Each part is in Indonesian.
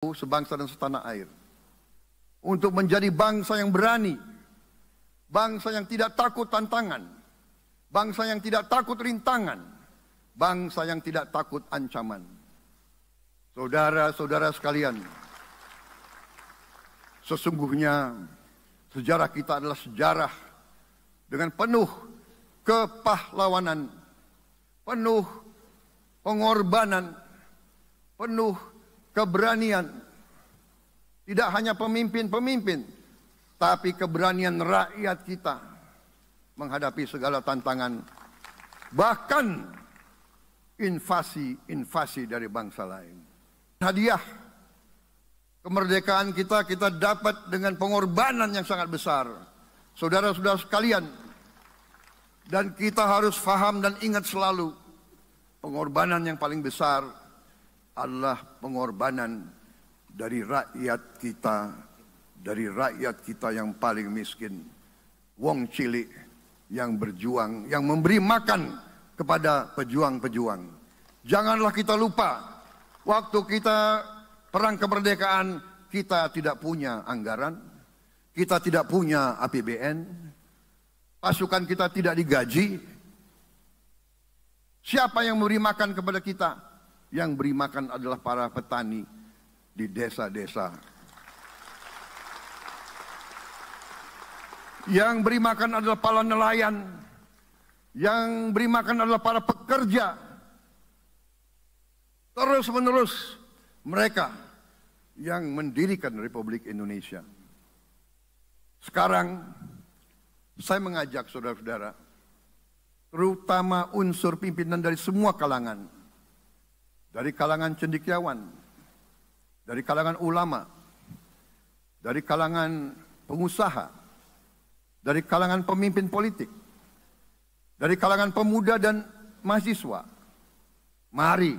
sebangsa dan setanah air. Untuk menjadi bangsa yang berani, bangsa yang tidak takut tantangan, bangsa yang tidak takut rintangan, bangsa yang tidak takut ancaman. Saudara-saudara sekalian, sesungguhnya sejarah kita adalah sejarah dengan penuh kepahlawanan, penuh pengorbanan, penuh keberanian. Tidak hanya pemimpin-pemimpin, tapi keberanian rakyat kita menghadapi segala tantangan. Bahkan invasi-invasi dari bangsa lain. Hadiah kemerdekaan kita kita dapat dengan pengorbanan yang sangat besar. Saudara-saudara sekalian, dan kita harus faham dan ingat selalu pengorbanan yang paling besar adalah pengorbanan dari rakyat kita, dari rakyat kita yang paling miskin, wong cilik yang berjuang, yang memberi makan kepada pejuang-pejuang. Janganlah kita lupa, waktu kita perang kemerdekaan, kita tidak punya anggaran, kita tidak punya APBN, pasukan kita tidak digaji. Siapa yang memberi makan kepada kita? yang beri makan adalah para petani di desa-desa. Yang beri makan adalah para nelayan, yang beri makan adalah para pekerja. Terus-menerus mereka yang mendirikan Republik Indonesia. Sekarang saya mengajak saudara-saudara, terutama unsur pimpinan dari semua kalangan, dari kalangan cendikiawan, dari kalangan ulama, dari kalangan pengusaha, dari kalangan pemimpin politik, dari kalangan pemuda dan mahasiswa. Mari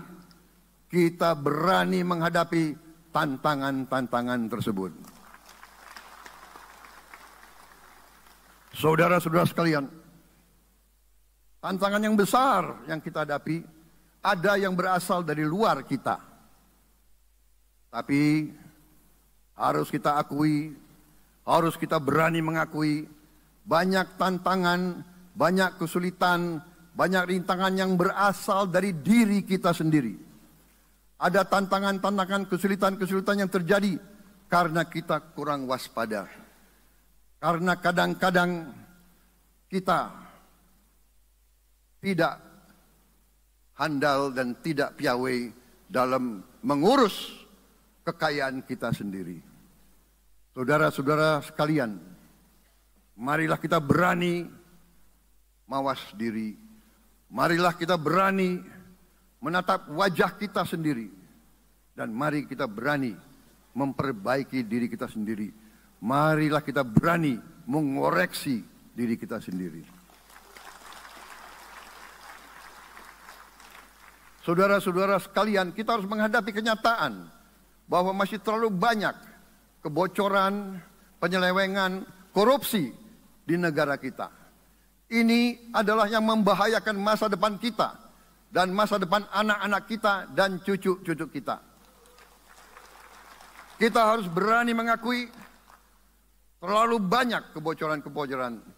kita berani menghadapi tantangan-tantangan tersebut. Saudara-saudara sekalian, tantangan yang besar yang kita hadapi ada yang berasal dari luar kita. Tapi harus kita akui, harus kita berani mengakui banyak tantangan, banyak kesulitan, banyak rintangan yang berasal dari diri kita sendiri. Ada tantangan-tantangan, kesulitan-kesulitan yang terjadi karena kita kurang waspada. Karena kadang-kadang kita tidak handal dan tidak piawai dalam mengurus kekayaan kita sendiri. Saudara-saudara sekalian, marilah kita berani mawas diri. Marilah kita berani menatap wajah kita sendiri. Dan mari kita berani memperbaiki diri kita sendiri. Marilah kita berani mengoreksi diri kita sendiri. Saudara-saudara sekalian, kita harus menghadapi kenyataan bahwa masih terlalu banyak kebocoran, penyelewengan, korupsi di negara kita. Ini adalah yang membahayakan masa depan kita dan masa depan anak-anak kita dan cucu-cucu kita. Kita harus berani mengakui terlalu banyak kebocoran-kebocoran